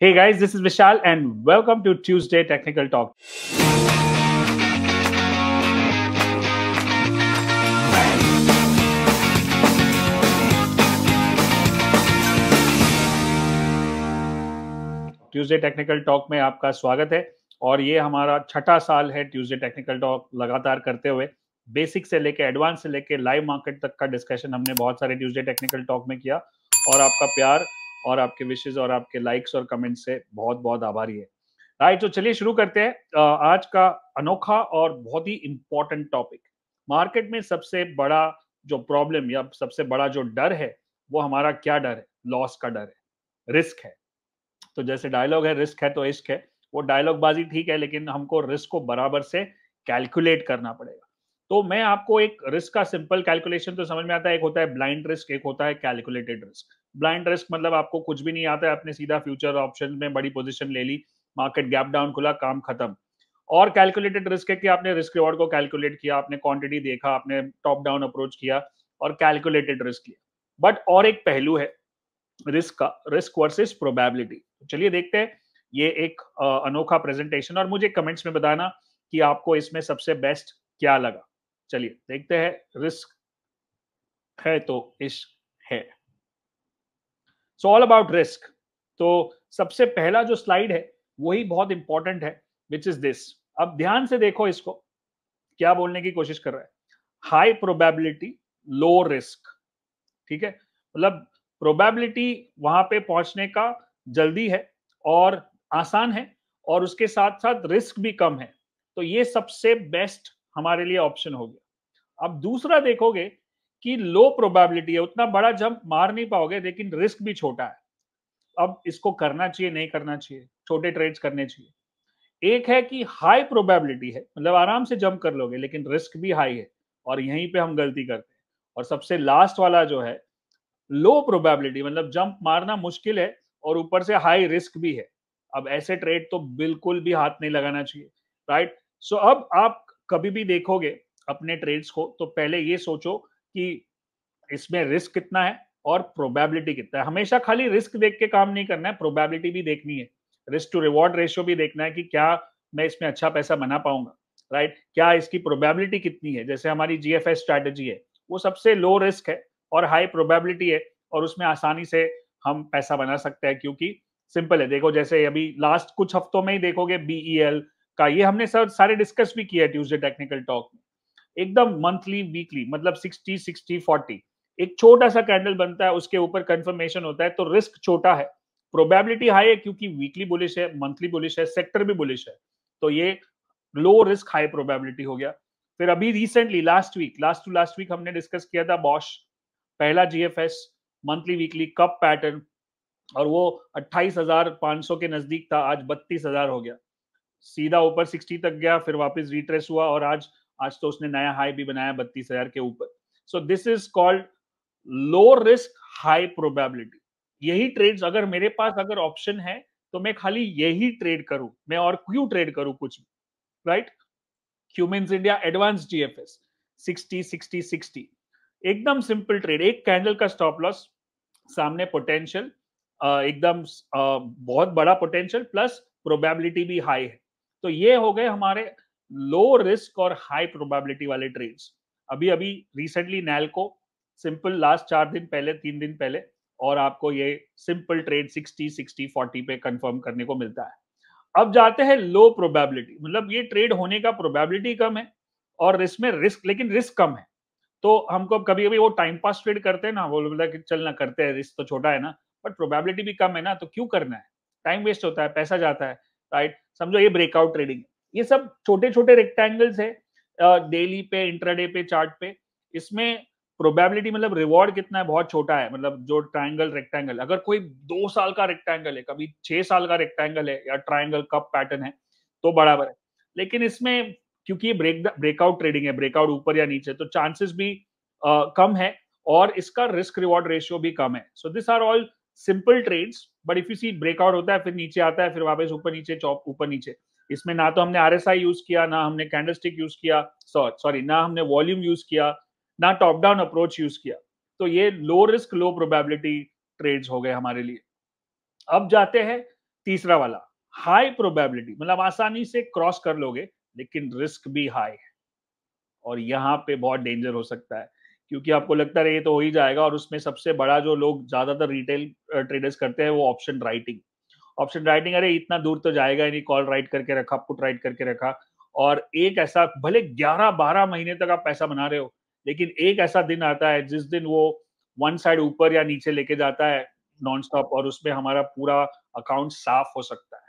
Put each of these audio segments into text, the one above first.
Hey guys, this is Vishal and welcome to Tuesday Technical Talk. Tuesday technical talk में आपका स्वागत है और ये हमारा छठा साल है ट्यूजडे टेक्निकल टॉक लगातार करते हुए बेसिक से लेके एडवांस से लेके लाइव मार्केट तक का डिस्कशन हमने बहुत सारे ट्यूजडे टेक्निकल टॉक में किया और आपका प्यार और आपके विशेज और आपके लाइक्स और कमेंट्स से बहुत बहुत आभारी है राइट तो चलिए शुरू करते हैं आज का अनोखा और बहुत ही इंपॉर्टेंट टॉपिक मार्केट में सबसे बड़ा जो प्रॉब्लम या सबसे बड़ा जो डर है वो हमारा क्या डर है लॉस का डर है रिस्क है तो जैसे डायलॉग है रिस्क है तो इश्क है वो डायलॉग बाजी ठीक है लेकिन हमको रिस्क को बराबर से कैलकुलेट करना पड़ेगा तो मैं आपको एक रिस्क का सिंपल कैलकुलेशन तो समझ में आता है एक होता है ब्लाइंड रिस्क एक होता है कैलकुलेटेड रिस्क ब्लाइंड रिस्क मतलब आपको कुछ भी नहीं आता है आपने सीधा फ्यूचर ऑप्शन में बड़ी पोजिशन ले ली मार्केट गैप डाउन खुला काम खत्म और कैलकुलेटेड रिस्क है कि आपने रिस्क रिवॉर्ड को कैलकुलेट किया आपने क्वांटिटी देखा आपने टॉप डाउन अप्रोच किया और कैलकुलेटेड रिस्क लिया बट और एक पहलू है रिस्क का रिस्क वर्सेस प्रोबेबिलिटी चलिए देखते हैं ये एक अनोखा प्रेजेंटेशन और मुझे कमेंट्स में बताना कि आपको इसमें सबसे बेस्ट क्या लगा चलिए देखते हैं रिस्क है तो इश्क है सो ऑल अबाउट रिस्क तो सबसे पहला जो स्लाइड है वही बहुत इंपॉर्टेंट है विच इज दिस अब ध्यान से देखो इसको क्या बोलने की कोशिश कर रहा है हाई प्रोबेबिलिटी लो रिस्क ठीक है मतलब प्रोबेबिलिटी वहां पे पहुंचने का जल्दी है और आसान है और उसके साथ साथ रिस्क भी कम है तो ये सबसे बेस्ट हमारे लिए ऑप्शन हो गया अब दूसरा देखोगे की लो प्रोबेबिलिटी है उतना बड़ा जंप मार नहीं पाओगे लेकिन रिस्क भी छोटा है अब इसको करना चाहिए नहीं करना चाहिए छोटे ट्रेड्स करने चाहिए एक है कि हाई प्रोबेबिलिटी है मतलब आराम से जंप कर लोगे लेकिन रिस्क भी हाई है और यहीं पे हम गलती करते हैं और सबसे लास्ट वाला जो है लो प्रोबेबिलिटी मतलब जंप मारना मुश्किल है और ऊपर से हाई रिस्क भी है अब ऐसे ट्रेड तो बिल्कुल भी हाथ नहीं लगाना चाहिए राइट सो अब आप कभी भी देखोगे अपने ट्रेड्स को तो पहले ये सोचो कि इसमें रिस्क कितना है और प्रोबेबिलिटी कितना है हमेशा खाली रिस्क देख के काम नहीं करना है प्रोबेबिलिटी भी देखनी है रिस्क टू रिवॉर्ड रेशियो भी देखना है कि क्या मैं इसमें अच्छा पैसा बना पाऊंगा राइट क्या इसकी प्रोबेबिलिटी कितनी है जैसे हमारी जीएफएस स्ट्रैटेजी है वो सबसे लो रिस्क है और हाई प्रोबेबिलिटी है और उसमें आसानी से हम पैसा बना सकते हैं क्योंकि सिंपल है देखो जैसे अभी लास्ट कुछ हफ्तों में ही देखोगे बीईएल e का ये हमने सर सारे डिस्कस भी किया है ट्यूजडे टेक्निकल टॉक में एकदम मंथली वीकली मतलब सिक्सटी सिक्सटी फोर्टी एक छोटा सा कैंडल बनता है उसके ऊपर कंफर्मेशन होता है तो रिस्क छोटा है प्रोबेबिलिटी हाई है क्योंकि वीकली बुलिश है मंथली बुलिश है सेक्टर भी बुलिश है तो ये लो रिस्क हाई प्रोबेबिलिटी हो गया फिर अभी recently last week last two last week हमने डिस्कस किया था बॉश पहला GFS monthly weekly cup pattern और वो 28,500 के नजदीक था आज 32,000 हो गया सीधा ऊपर 60 तक गया फिर वापस रिट्रेस हुआ और आज आज तो उसने नया हाई भी बनाया बत्तीस हजार के ऊपर so this is called low risk high probability यही ट्रेड अगर मेरे पास अगर ऑप्शन है तो मैं खाली यही ट्रेड करूं मैं और क्यों ट्रेड करूं कुछ right Cummins India advance GFS sixty sixty एकदम सिंपल ट्रेड एक कैंडल का स्टॉप लॉस सामने पोटेंशियल एकदम बहुत बड़ा पोटेंशियल प्लस प्रोबेबिलिटी भी हाई है तो ये हो गए हमारे लो रिस्क और हाई प्रोबेबिलिटी वाले ट्रेड्स अभी अभी रिसेंटली नैलको सिंपल लास्ट चार दिन पहले तीन दिन पहले और आपको ये सिंपल ट्रेड 60 60 40 पे कंफर्म करने को मिलता है अब जाते हैं लो प्रोबेबिलिटी मतलब ये ट्रेड होने का प्रोबेबिलिटी कम है और रिस्क में रिस्क लेकिन रिस्क कम है तो हमको कभी कभी वो टाइम पास ट्रेड करते हैं ना वो बोला कि चल ना करते हैं रिस्क तो छोटा है ना बट प्रोबेबिलिटी भी कम है ना तो क्यों करना है टाइम वेस्ट होता है पैसा जाता है राइट समझो ये ब्रेकआउट ट्रेडिंग है ये सब छोटे छोटे रेक्टेंगल्स है डेली पे इंट्राडे पे चार्ट पे इसमें प्रोबेबिलिटी मतलब रिवॉर्ड कितना है बहुत छोटा है मतलब जो ट्राइंगल रेक्टेंगल अगर कोई दो साल का रेक्टेंगल है कभी छह साल का रेक्टेंगल है या ट्राइंगल कप पैटर्न है तो बराबर है लेकिन इसमें क्योंकि ये ब्रेक ब्रेकआउट ट्रेडिंग है ब्रेकआउट ऊपर या नीचे तो चांसेस भी आ, कम है और इसका रिस्क रिवॉर्ड रेशियो भी कम है so this are all simple trades but if you see breakout होता है फिर नीचे आता है फिर वापस ऊपर नीचे चौप ऊपर नीचे इसमें ना तो हमने आर एस आई यूज किया ना हमने कैंडलस्टिक यूज किया सॉरी ना हमने वॉल्यूम यूज किया ना टॉप डाउन अप्रोच यूज किया तो ये low risk low probability trades हो गए हमारे लिए अब जाते हैं तीसरा वाला हाई प्रोबेबिलिटी मतलब आसानी से क्रॉस कर लोगे लेकिन रिस्क भी हाई है और यहाँ पे बहुत डेंजर हो सकता है क्योंकि आपको लगता है ये तो हो ही जाएगा और उसमें सबसे बड़ा जो लोग ज्यादातर रिटेल ट्रेडर्स करते हैं वो ऑप्शन राइटिंग ऑप्शन राइटिंग अरे इतना दूर तो जाएगा यानी कॉल राइट करके रखा पुट राइट करके रखा और एक ऐसा भले ग्यारह बारह महीने तक आप पैसा बना रहे हो लेकिन एक ऐसा दिन आता है जिस दिन वो वन साइड ऊपर या नीचे लेके जाता है नॉन स्टॉप और उसमें हमारा पूरा अकाउंट साफ हो सकता है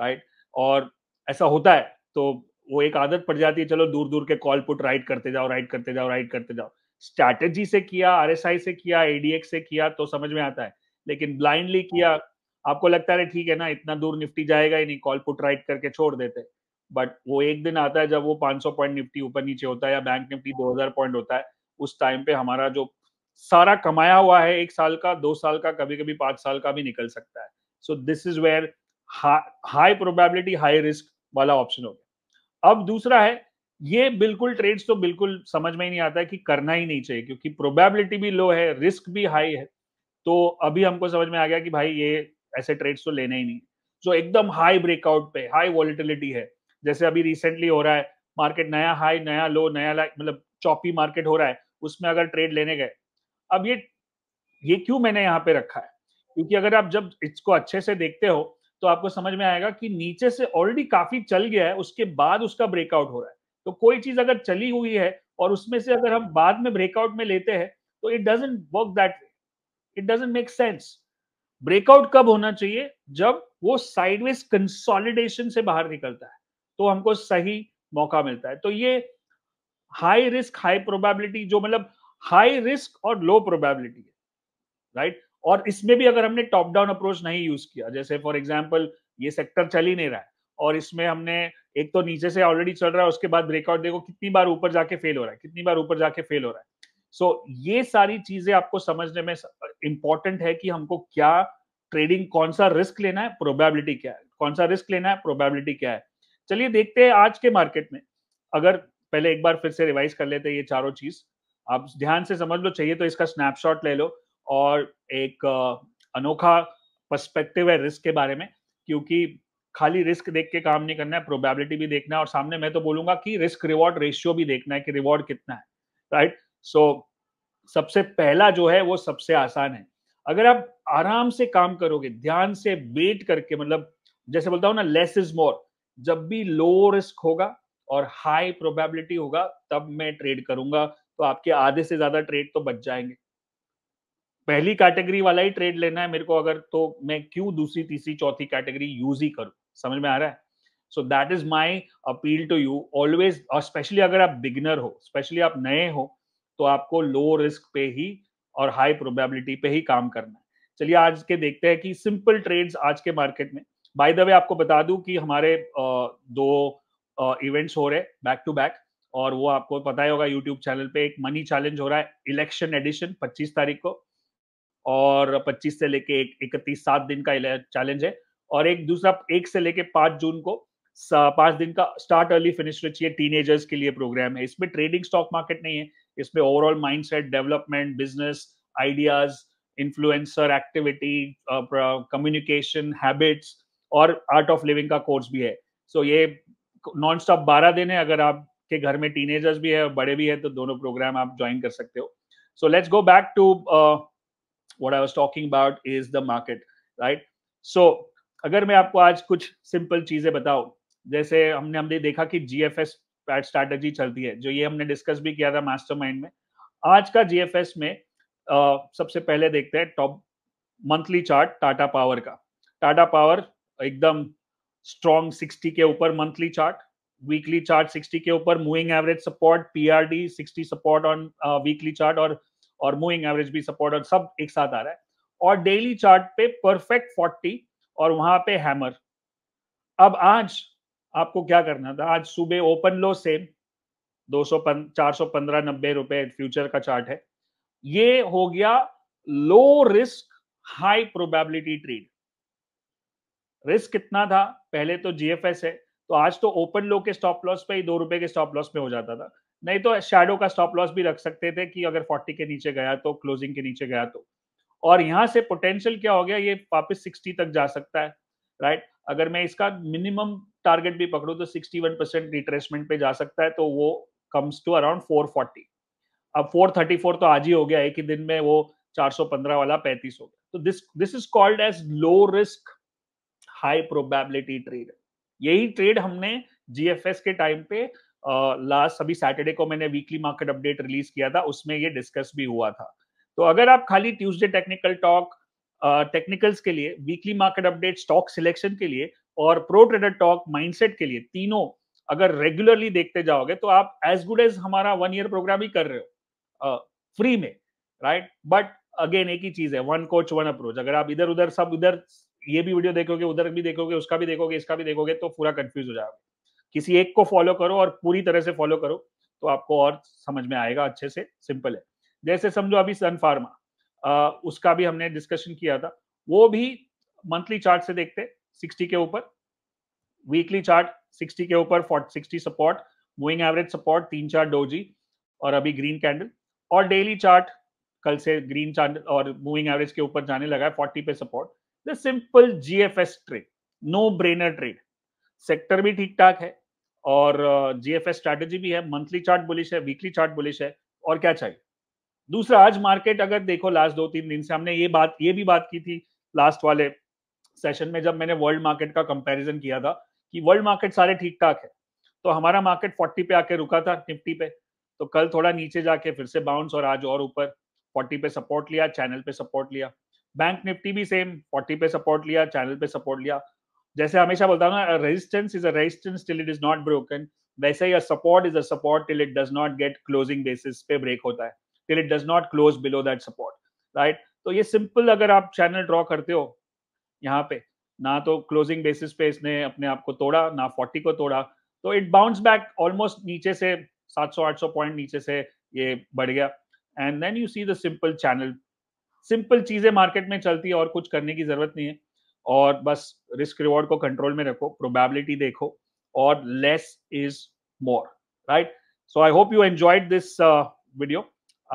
राइट और ऐसा होता है तो वो एक आदत पड़ जाती है चलो दूर दूर के कॉल पुट राइट करते जाओ राइट करते जाओ राइट करते जाओ स्ट्रैटेजी से किया आरएसआई से किया एडीएक्स से किया तो समझ में आता है लेकिन ब्लाइंडली किया आपको लगता है ठीक है ना इतना दूर निफ्टी जाएगा ही नहीं कॉल पुट राइट करके छोड़ देते बट वो एक दिन आता है जब वो 500 पॉइंट निफ्टी ऊपर नीचे होता है या बैंक निफ्टी 2000 पॉइंट होता है उस टाइम पे हमारा जो सारा कमाया हुआ है एक साल का दो साल का कभी कभी पांच साल का भी निकल सकता है so this is where high probability high risk वाला ऑप्शन हो गया अब दूसरा है ये बिल्कुल ट्रेड्स तो बिल्कुल समझ में ही नहीं आता है कि करना ही नहीं चाहिए क्योंकि प्रोबेबिलिटी भी लो है रिस्क भी हाई है तो अभी हमको समझ में आ गया कि भाई ये ऐसे ट्रेड्स तो लेने ही नहीं जो एकदम हाई ब्रेकआउट पे हाई वॉलिटिलिटी है जैसे अभी रिसेंटली हो रहा है मार्केट नया हाई नया लो नया मतलब चौपी मार्केट हो रहा है उसमें अगर ट्रेड लेने गए अब ये ये क्यों मैंने यहाँ पे रखा है क्योंकि अगर आप जब इसको अच्छे से देखते हो तो आपको समझ में आएगा कि नीचे से ऑलरेडी काफी चल गया है उसके बाद उसका ब्रेकआउट हो रहा है तो कोई चीज अगर चली हुई है और उसमें से अगर हम बाद में ब्रेकआउट में लेते हैं तो it doesn't work that way it doesn't make sense breakout कब होना चाहिए जब वो साइडवेज कंसोलिडेशन से बाहर निकलता है तो हमको सही मौका मिलता है तो ये हाई रिस्क हाई प्रोबेबिलिटी जो मतलब हाई रिस्क और लो प्रोबेबिलिटी है राइट और इसमें भी अगर हमने टॉप डाउन अप्रोच नहीं यूज किया जैसे फॉर एग्जाम्पल ये सेक्टर चल ही नहीं रहा है और इसमें हमने एक तो नीचे से ऑलरेडी चल रहा है उसके बाद ब्रेकआउट देखो कितनी बार ऊपर जाके फेल हो रहा है कितनी बार ऊपर जाके फेल हो रहा है सो so, ये सारी चीजें आपको समझने में इंपॉर्टेंट है कि हमको क्या ट्रेडिंग कौन सा रिस्क लेना है प्रोबेबिलिटी क्या है कौन सा रिस्क लेना है प्रोबेबिलिटी क्या है चलिए देखते हैं आज के मार्केट में अगर पहले एक बार फिर से रिवाइज कर लेते हैं ये चारों चीज आप ध्यान से समझ लो चाहिए तो इसका स्नैपशॉट ले लो और एक अनोखा पर्सपेक्टिव है रिस्क के बारे में क्योंकि खाली रिस्क देख के काम नहीं करना है प्रोबेबिलिटी भी देखना है और सामने मैं तो बोलूंगा कि रिस्क रिवॉर्ड रेशियो भी देखना है कि रिवॉर्ड कितना है राइट सो so, सबसे पहला जो है वो सबसे आसान है अगर आप आराम से काम करोगे ध्यान से वेट करके मतलब जैसे बोलता हूं ना लेस इज मोर जब भी लो रिस्क होगा और हाई प्रोबेबिलिटी होगा तब मैं ट्रेड करूंगा तो आपके आधे से ज्यादा ट्रेड तो बच जाएंगे पहली कैटेगरी वाला ही ट्रेड लेना है मेरे को अगर तो मैं क्यों दूसरी तीसरी चौथी कैटेगरी यूज ही करूं समझ में आ रहा है so that is my appeal to you always और स्पेशली अगर आप बिगिनर हो स्पेशली आप नए हो तो आपको लो रिस्क पे ही और हाई प्रोबेबिलिटी पे ही काम करना है चलिए आज के देखते हैं कि सिंपल ट्रेड्स आज के मार्केट में बाय द वे आपको बता दूं कि हमारे दो इवेंट्स हो रहे हैं बैक टू बैक और वो आपको पता ही होगा यूट्यूब चैनल पे एक मनी चैलेंज हो रहा है इलेक्शन एडिशन 25 तारीख को और 25 से लेके एक इकतीस सात दिन का चैलेंज है और एक दूसरा एक से लेके पांच जून को पांच दिन का स्टार्ट अर्ली फिनिश रिच ये टीन के लिए प्रोग्राम है इसमें ट्रेडिंग स्टॉक मार्केट नहीं है इसमें overall mindset development business ideas influencer activity communication habits और आर्ट ऑफ लिविंग का कोर्स भी है सो so, ये नॉन स्टॉप बारह दिन है अगर आपके घर में टीनेजर्स भी है और बड़े भी है तो दोनों प्रोग्राम आप ज्वाइन कर सकते हो so let's go back to what I was talking about is the market right so अगर मैं आपको आज कुछ सिंपल चीजें बताऊं जैसे हमने हमने देखा कि एस स्ट्रैटेजी चलती है जो ये हमने डिस्कस भी किया था मास्टरमाइंड में आज का जीएफएस में आ, सबसे पहले देखते हैं top monthly chart Tata power का टाटा पावर एकदम स्ट्रॉन्ग 60 के ऊपर मंथली चार्ट वीकली चार्ट 60 के ऊपर मूविंग एवरेज सपोर्ट पीआरडी 60 सपोर्ट ऑन वीकली चार्ट और और मूविंग एवरेज भी सपोर्ट और सब एक साथ आ रहा है और डेली चार्ट पे परफेक्ट 40 और वहां पे हैमर अब आज आपको क्या करना था आज सुबह ओपन लो सेम दो सौ चार सौ पंद्रह नब्बे रुपए फ्यूचर का चार्ट है ये हो गया low risk high probability trade risk कितना था पहले तो जीएफएस है तो आज तो ओपन लो के स्टॉप लॉस पे ही दो रुपए के स्टॉप लॉस में हो जाता था नहीं तो शेडो का स्टॉप लॉस भी रख सकते थे कि अगर 40 के नीचे गया तो क्लोजिंग के नीचे गया तो और यहां से पोटेंशियल क्या हो गया ये वापस 60 तक जा सकता है राइट अगर मैं इसका मिनिमम टारगेट भी पकड़ो तो 61 परसेंट रिट्रेसमेंट पे जा सकता है तो वो कम्स टू अराउंड 440 अब 434 तो आज ही हो गया एक ही दिन में वो 415 वाला 35 हो गया तो this this is called as low risk high probability trade यही ट्रेड हमने जीएफएस के टाइम पे लास्ट अभी सैटरडे को मैंने वीकली मार्केट अपडेट रिलीज किया था उसमें ये डिस्कस भी हुआ था तो अगर आप खाली ट्यूसडे टेक्निकल टॉक टेक्निकल्स के लिए weekly market update stock selection के लिए और प्रो ट्रेडर टॉक माइंडसेट के लिए तीनों अगर रेगुलरली देखते जाओगे तो आप एज गुड एज हमारा वन ईयर प्रोग्राम ही कर रहे हो फ्री में राइट बट अगेन एक ही चीज है वन कोच वन अप्रोच अगर आप इधर उधर सब इधर ये भी वीडियो देखोगे उधर भी देखोगे उसका भी देखोगे इसका भी देखोगे तो पूरा कंफ्यूज हो जाओगे किसी एक को फॉलो करो और पूरी तरह से फॉलो करो तो आपको और समझ में आएगा अच्छे से सिंपल है जैसे समझो अभी सन फार्मा उसका भी हमने डिस्कशन किया था वो भी मंथली चार्ट से देखते सिक्सटी के ऊपर वीकली चार्ट सिक्सटी के ऊपर sixty support moving average support तीन चार डोजी और अभी ग्रीन कैंडल और डेली चार्ट कल से ग्रीन चार्ट और मूविंग एवरेज के ऊपर जाने लगा है फोर्टी पे support the simple G F S trade no brainer trade sector भी ठीक ठाक है और जी एफ एस स्ट्रैटेजी भी है मंथली चार्ट बुलिश है वीकली चार्ट बुलिश है और क्या चाहिए दूसरा आज मार्केट अगर देखो लास्ट दो तीन दिन से हमने ये बात ये भी बात की थी लास्ट वाले सेशन में जब मैंने वर्ल्ड मार्केट का कंपैरिजन किया था कि वर्ल्ड मार्केट सारे ठीक ठाक है तो हमारा मार्केट 40 पे आके रुका था निफ्टी पे तो कल थोड़ा नीचे जाके फिर से बाउंस और आज और ऊपर 40 पे सपोर्ट लिया चैनल पे सपोर्ट लिया बैंक निफ्टी भी सेम 40 पे सपोर्ट लिया चैनल पे सपोर्ट लिया जैसे हमेशा बोलता हूँ ना resistance is a resistance till it is not broken वैसे ही a support is a support till it does not get closing basis पे ब्रेक होता है till it does not close below that support right तो ये simple अगर आप channel draw करते हो यहाँ पे ना तो क्लोजिंग बेसिस पे इसने अपने आप को तोड़ा ना 40 को तोड़ा तो इट बाउंस बैक ऑलमोस्ट नीचे से 700-800 पॉइंट नीचे से ये बढ़ गया and then you see the simple channel simple चीजें मार्केट में चलती है और कुछ करने की जरूरत नहीं है और बस रिस्क रिवॉर्ड को कंट्रोल में रखो प्रोबेबिलिटी देखो और less is more right so I hope you enjoyed this video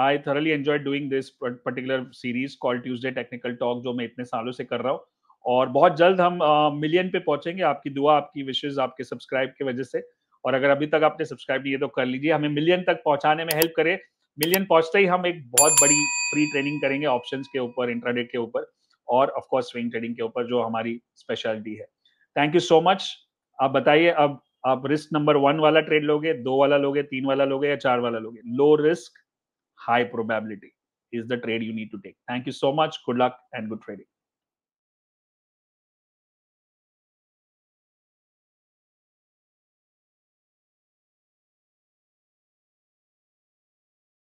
I thoroughly enjoy doing this particular series call Tuesday technical talk जो मैं इतने सालों से कर रहा हूँ और बहुत जल्द हम मिलियन पे पहुंचेंगे आपकी दुआ आपकी विशेष आपके सब्सक्राइब की वजह से और अगर अभी तक आपने सब्सक्राइब नहीं है तो कर लीजिए हमें मिलियन तक पहुंचाने में हेल्प करें मिलियन पहुंचते ही हम एक बहुत बड़ी फ्री ट्रेनिंग करेंगे ऑप्शंस के ऊपर इंटरनेट के ऊपर और ऑफ कोर्स स्विंग ट्रेडिंग के ऊपर जो हमारी स्पेशलिटी है थैंक यू सो मच आप बताइए अब आप रिस्क नंबर वन वाला ट्रेड लोगे दो वाला लोगे तीन वाला लोगे या चार वाला लोगे low risk high probability is the trade you need to take thank you so much good luck and good trading